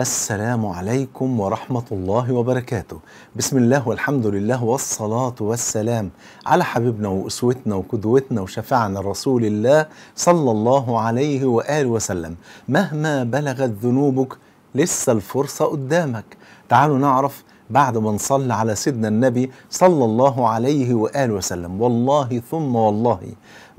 السلام عليكم ورحمة الله وبركاته بسم الله والحمد لله والصلاة والسلام على حبيبنا وأسوتنا وقدوتنا وشفعنا رسول الله صلى الله عليه وآله وسلم مهما بلغت ذنوبك لسه الفرصة قدامك تعالوا نعرف بعد ما نصلي على سيدنا النبي صلى الله عليه وآله وسلم والله ثم والله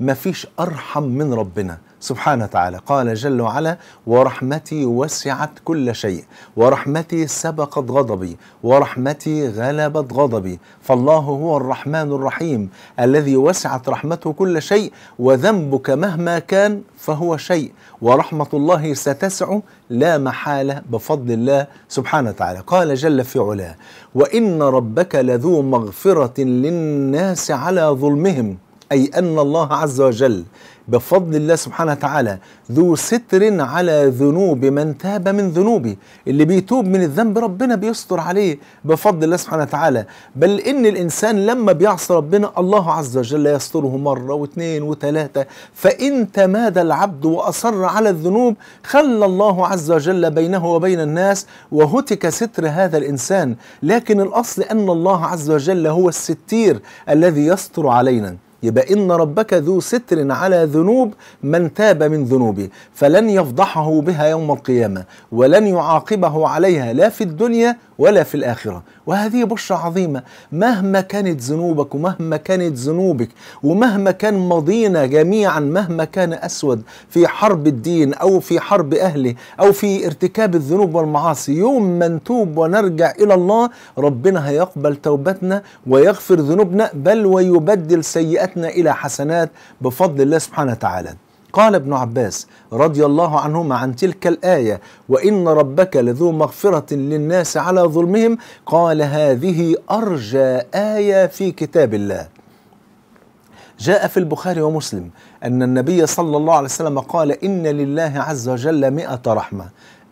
مفيش أرحم من ربنا سبحانه وتعالى قال جل وعلا ورحمتي وسعت كل شيء ورحمتي سبقت غضبي ورحمتي غلبت غضبي فالله هو الرحمن الرحيم الذي وسعت رحمته كل شيء وذنبك مهما كان فهو شيء ورحمة الله ستسع لا محالة بفضل الله سبحانه وتعالى قال جل في علاه وإن ربك لذو مغفرة للناس على ظلمهم أي أن الله عز وجل بفضل الله سبحانه وتعالى ذو ستر على ذنوب من تاب من ذنوبه اللي بيتوب من الذنب ربنا بيستر عليه بفضل الله سبحانه وتعالى بل إن الإنسان لما بيعصي ربنا الله عز وجل يستره مرة واثنين وثلاثة فإن تمادى العبد وأصر على الذنوب خلى الله عز وجل بينه وبين الناس وهتك ستر هذا الإنسان لكن الأصل أن الله عز وجل هو الستير الذي يستر علينا يبقى إن ربك ذو ستر على ذنوب من تاب من ذنوبه فلن يفضحه بها يوم القيامة ولن يعاقبه عليها لا في الدنيا ولا في الآخرة وهذه بشرة عظيمة مهما كانت ذنوبك ومهما كانت ذنوبك ومهما كان ماضينا جميعا مهما كان أسود في حرب الدين أو في حرب أهله أو في ارتكاب الذنوب والمعاصي يوم ما نتوب ونرجع إلى الله ربنا هيقبل توبتنا ويغفر ذنوبنا بل ويبدل سيئاتنا إلى حسنات بفضل الله سبحانه وتعالى قال ابن عباس رضي الله عنهما عن تلك الآية وإن ربك لذو مغفرة للناس على ظلمهم قال هذه أرجى آية في كتاب الله جاء في البخاري ومسلم أن النبي صلى الله عليه وسلم قال إن لله عز وجل مئة رحمة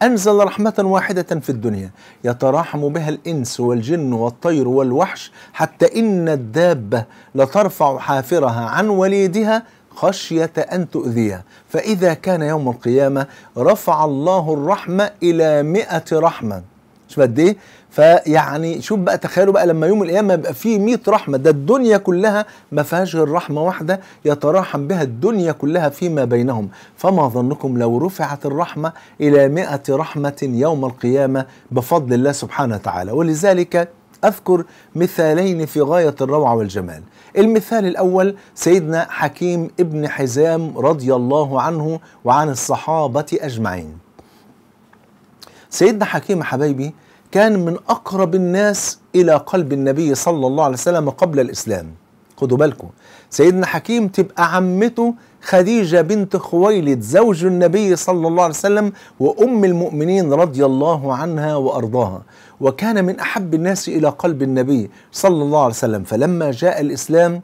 أنزل رحمة واحدة في الدنيا يتراحم بها الإنس والجن والطير والوحش حتى إن الدابة لترفع حافرها عن وليدها خشية أن تؤذيها فإذا كان يوم القيامة رفع الله الرحمة إلى مئة رحمة شوف قد إيه فيعني شوف بقى تخيلوا بقى لما يوم القيامة يبقى فيه 100 رحمة ده الدنيا كلها ما فيهاش غير رحمة واحدة يتراحم بها الدنيا كلها فيما بينهم فما ظنكم لو رفعت الرحمة إلى 100 رحمة يوم القيامة بفضل الله سبحانه وتعالى ولذلك أذكر مثالين في غاية الروعة والجمال المثال الأول سيدنا حكيم ابن حزام رضي الله عنه وعن الصحابة أجمعين سيدنا حكيم حبايبي كان من أقرب الناس إلى قلب النبي صلى الله عليه وسلم قبل الإسلام خدوا بالكم سيدنا حكيم تبقى عمته خديجة بنت خويلد زوج النبي صلى الله عليه وسلم وأم المؤمنين رضي الله عنها وأرضاها وكان من أحب الناس إلى قلب النبي صلى الله عليه وسلم فلما جاء الإسلام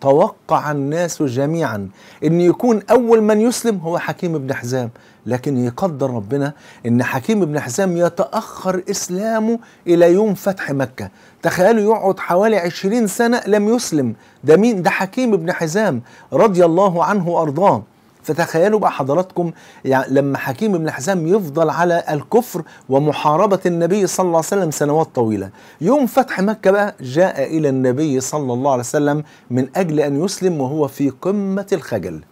توقع الناس جميعا ان يكون اول من يسلم هو حكيم بن حزام لكن يقدر ربنا ان حكيم بن حزام يتاخر اسلامه الى يوم فتح مكه تخيلوا يقعد حوالي عشرين سنه لم يسلم ده مين ده حكيم بن حزام رضي الله عنه وارضاه فتخيلوا بقى حضراتكم يعني لما حكيم بن حزام يفضل على الكفر ومحاربة النبي صلى الله عليه وسلم سنوات طويلة يوم فتح مكة بقى جاء إلى النبي صلى الله عليه وسلم من أجل أن يسلم وهو في قمة الخجل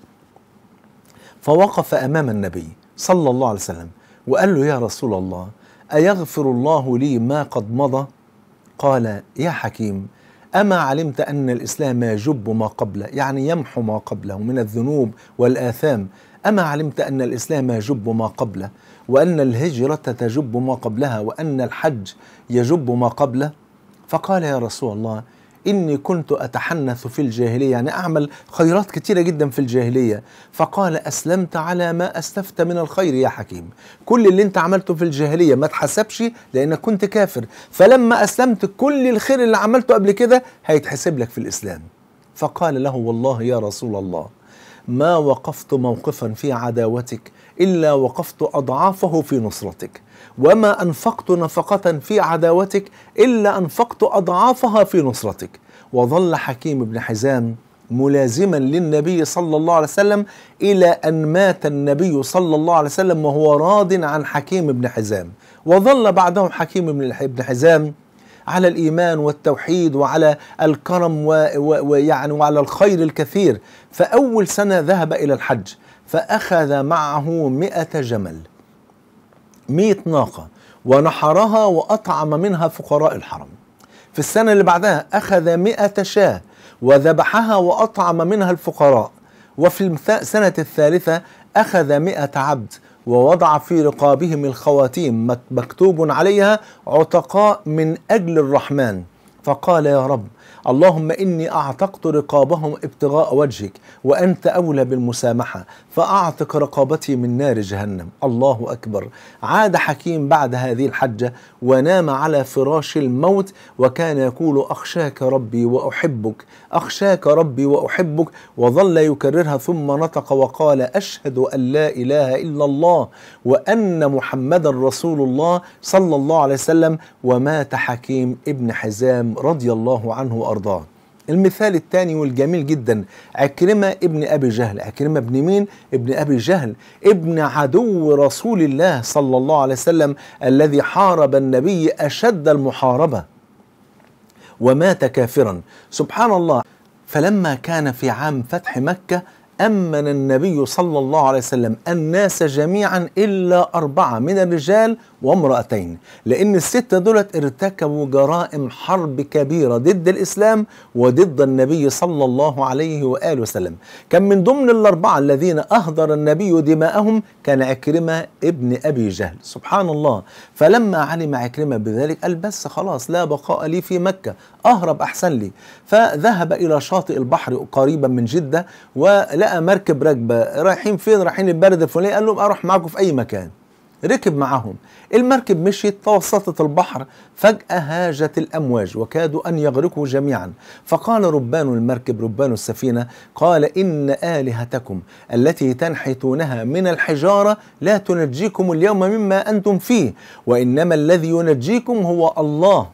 فوقف أمام النبي صلى الله عليه وسلم وقال له يا رسول الله أيغفر الله لي ما قد مضى قال يا حكيم أما علمت أن الإسلام يجب ما قبله يعني يمحو ما قبله من الذنوب والآثام أما علمت أن الإسلام يجب ما قبله وأن الهجرة تجب ما قبلها وأن الحج يجب ما قبله فقال يا رسول الله إني كنت أتحنث في الجاهلية يعني أعمل خيرات كتيرة جدا في الجاهلية فقال أسلمت على ما أسلفت من الخير يا حكيم كل اللي أنت عملته في الجاهلية ما تحسبش لأنك كنت كافر فلما أسلمت كل الخير اللي عملته قبل كده هيتحسب لك في الإسلام فقال له والله يا رسول الله ما وقفت موقفا في عداوتك إلا وقفت أضعافه في نصرتك وما أنفقت نفقة في عداوتك إلا أنفقت أضعافها في نصرتك وظل حكيم بن حزام ملازما للنبي صلى الله عليه وسلم إلى أن مات النبي صلى الله عليه وسلم وهو راض عن حكيم بن حزام وظل بعدهم حكيم بن حزام على الإيمان والتوحيد وعلى الكرم ويعني وعلى الخير الكثير فأول سنة ذهب إلى الحج فأخذ معه مئة جمل مئة ناقة ونحرها وأطعم منها فقراء الحرم في السنة اللي بعدها أخذ مئة شاة وذبحها وأطعم منها الفقراء وفي السنة الثالثة أخذ مئة عبد ووضع في رقابهم الخواتيم مكتوب عليها عتقاء من أجل الرحمن فقال يا رب اللهم إني أعتقت رقابهم ابتغاء وجهك وأنت أولى بالمسامحة فأعتق رقابتي من نار جهنم الله أكبر عاد حكيم بعد هذه الحجة ونام على فراش الموت وكان يقول أخشاك ربي وأحبك أخشاك ربي وأحبك وظل يكررها ثم نطق وقال أشهد أن لا إله إلا الله وأن محمدا رسول الله صلى الله عليه وسلم ومات حكيم ابن حزام رضي الله عنه وأرضاه المثال الثاني والجميل جدا عكرمة ابن أبي جهل عكرمة ابن مين؟ ابن أبي جهل ابن عدو رسول الله صلى الله عليه وسلم الذي حارب النبي أشد المحاربة ومات كافرا سبحان الله فلما كان في عام فتح مكة أمن النبي صلى الله عليه وسلم الناس جميعا إلا أربعة من الرجال وامرأتين لأن الستة دولت ارتكبوا جرائم حرب كبيرة ضد الإسلام وضد النبي صلى الله عليه وآله وسلم كان من ضمن الأربعة الذين أهدر النبي دماءهم كان عكرمة ابن أبي جهل سبحان الله فلما علم عكرمة بذلك قال بس خلاص لا بقاء لي في مكة أهرب أحسن لي فذهب إلى شاطئ البحر قريبا من جدة ولقى مركب راكبة رايحين فين رايحين البلد الفلاني قال لهم أروح معاكم في أي مكان ركب معهم المركب مشيت توسطت البحر فجأة هاجت الأمواج وكادوا أن يغرقوا جميعا فقال ربان المركب ربان السفينة قال إن آلهتكم التي تنحتونها من الحجارة لا تنجيكم اليوم مما أنتم فيه وإنما الذي ينجيكم هو الله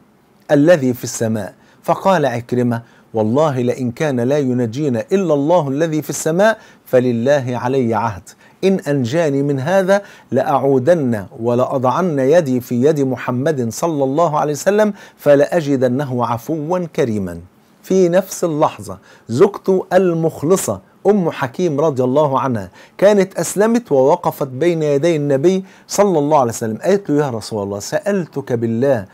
الذي في السماء فقال عكرمة والله لئن كان لا ينجينا إلا الله الذي في السماء فلله علي عهد إن أنجاني من هذا لأعودن ولأضعن يدي في يد محمد صلى الله عليه وسلم فلأجدنه عفوا كريما في نفس اللحظة زوجته المخلصة أم حكيم رضي الله عنها كانت أسلمت ووقفت بين يدي النبي صلى الله عليه وسلم قالت له يا رسول الله سألتك بالله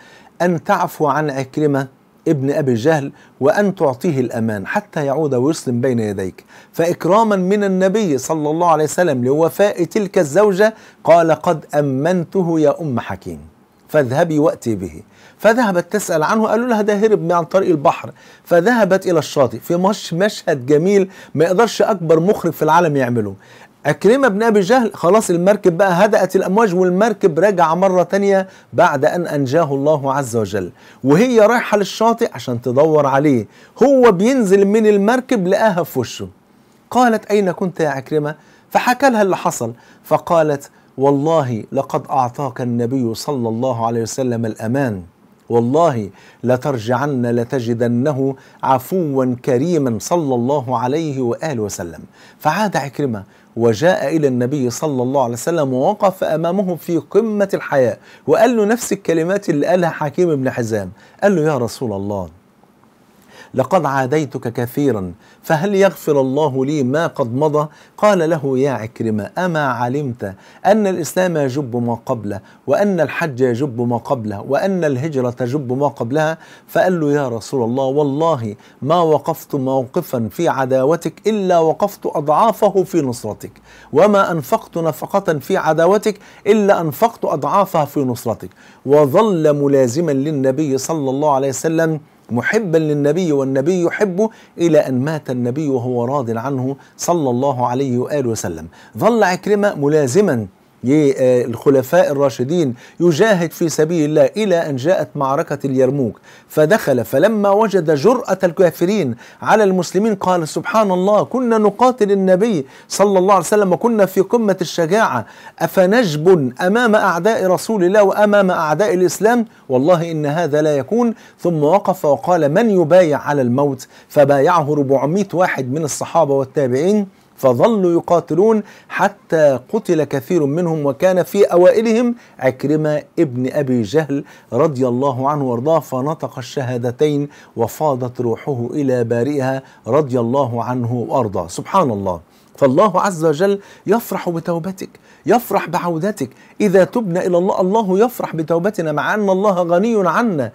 أن تعفو عن عكرمة ابن أبي جهل وأن تعطيه الأمان حتى يعود ويسلم بين يديك فإكراما من النبي صلى الله عليه وسلم لوفاء تلك الزوجة قال قد أمنته يا أم حكيم فاذهبي وأتي به فذهبت تسأل عنه قالوا لها ده هرب عن طريق البحر فذهبت إلى الشاطئ في مش مشهد جميل ما يقدرش أكبر مخرج في العالم يعمله أكرمة بن أبي جهل خلاص المركب بقى هدأت الأمواج والمركب رجع مرة تانية بعد أن أنجاه الله عز وجل وهي رايحة للشاطئ عشان تدور عليه هو بينزل من المركب لقاها في وشه قالت أين كنت يا عكرمة فحكى لها اللي حصل فقالت والله لقد أعطاك النبي صلى الله عليه وسلم الأمان والله لترجعن لتجدنه عفوا كريما صلى الله عليه وآله وسلم فعاد عكرمة وجاء إلى النبي صلى الله عليه وسلم ووقف أمامه في قمة الحياة وقال له نفس الكلمات اللي قالها حكيم بن حزام قال له يا رسول الله لقد عاديتك كثيرا فهل يغفر الله لي ما قد مضى قال له يا عكرمة أما علمت أن الإسلام يجب ما قبله وأن الحج يجب ما قبله وأن الهجرة تجب ما قبلها فقال له يا رسول الله والله ما وقفت موقفا في عداوتك إلا وقفت أضعافه في نصرتك وما أنفقت نفقة في عداوتك إلا أنفقت أضعافها في نصرتك وظل ملازما للنبي صلى الله عليه وسلم محبا للنبي والنبي يحبه إلى أن مات النبي وهو راض عنه صلى الله عليه وآله وسلم ظل عكرمة ملازما للخلفاء آه، الراشدين يجاهد في سبيل الله إلى أن جاءت معركة اليرموك فدخل فلما وجد جرأة الكافرين على المسلمين قال سبحان الله كنا نقاتل النبي صلى الله عليه وسلم وكنا في قمة الشجاعة أفنجب أمام أعداء رسول الله وأمام أعداء الإسلام والله إن هذا لا يكون ثم وقف وقال من يبايع على الموت فبايعه 400 واحد من الصحابة والتابعين فظلوا يقاتلون حتى قتل كثير منهم وكان في أوائلهم عكرمة ابن أبي جهل رضي الله عنه وارضاه فنطق الشهادتين وفاضت روحه إلى بارئها رضي الله عنه وارضاه سبحان الله فالله عز وجل يفرح بتوبتك يفرح بعودتك إذا تبنا إلى الله الله يفرح بتوبتنا مع أن الله غني عنا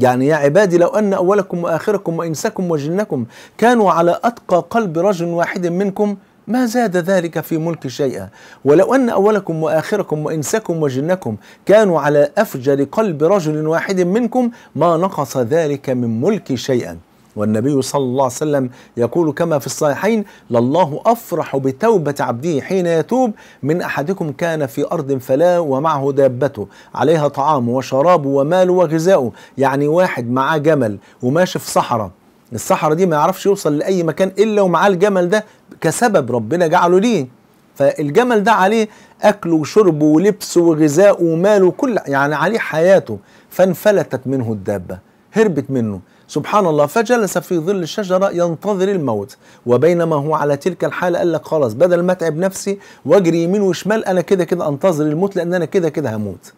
يعني يا عبادي لو أن أولكم وآخركم وإنسكم وجنكم كانوا على أتقى قلب رجل واحد منكم ما زاد ذلك في ملك شيئا ولو أن أولكم وآخركم وإنسكم وجنكم كانوا على أفجر قلب رجل واحد منكم ما نقص ذلك من ملك شيئا والنبي صلى الله عليه وسلم يقول كما في الصحيحين لله أفرح بتوبة عبده حين يتوب من أحدكم كان في أرض فلا ومعه دابته عليها طعامه وشرابه وماله وغذاؤه يعني واحد معاه جمل وماشي في صحراء الصحراء دي ما يعرفش يوصل لاي مكان الا ومعاه الجمل ده كسبب ربنا جعله ليه فالجمل ده عليه اكله وشربه ولبسه وغذاء وماله وكل يعني عليه حياته فانفلتت منه الدابه هربت منه سبحان الله فجلس في ظل الشجرة ينتظر الموت وبينما هو على تلك الحالة قال لك خلاص بدل ما اتعب نفسي واجري يمين وشمال انا كده كده انتظر الموت لان انا كده كده هموت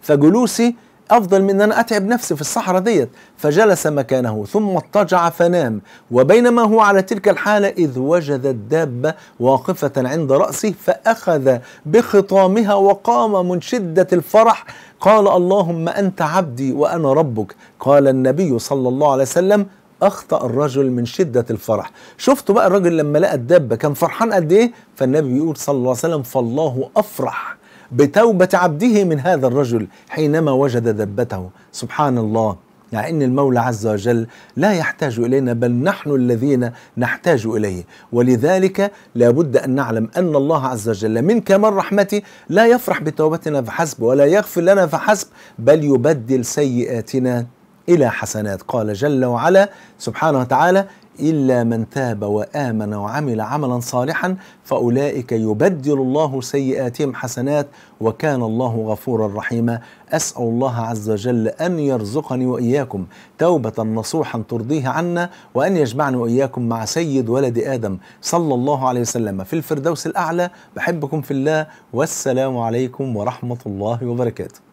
فجلوسي افضل من ان انا اتعب نفسي في الصحراء ديت فجلس مكانه ثم اضطجع فنام وبينما هو على تلك الحاله اذ وجد الدابه واقفه عند راسه فاخذ بخطامها وقام من شده الفرح قال اللهم انت عبدي وانا ربك قال النبي صلى الله عليه وسلم اخطا الرجل من شده الفرح شفتوا بقى الرجل لما لقى الدابه كان فرحان قد ايه فالنبي يقول صلى الله عليه وسلم فالله افرح بتوبة عبده من هذا الرجل حينما وجد ذبته سبحان الله يعني أن المولى عز وجل لا يحتاج إلينا بل نحن الذين نحتاج إليه ولذلك لابد أن نعلم أن الله عز وجل من كمال رحمته لا يفرح بتوبتنا فحسب ولا يغفر لنا فحسب بل يبدل سيئاتنا إلى حسنات قال جل وعلا سبحانه وتعالى إلا من تاب وآمن وعمل عملا صالحا فأولئك يبدل الله سيئاتهم حسنات وكان الله غفورا رحيما أسأل الله عز وجل أن يرزقني وإياكم توبة نصوحا ترضيه عنا وأن يجمعني وإياكم مع سيد ولد آدم صلى الله عليه وسلم في الفردوس الأعلى بحبكم في الله والسلام عليكم ورحمة الله وبركاته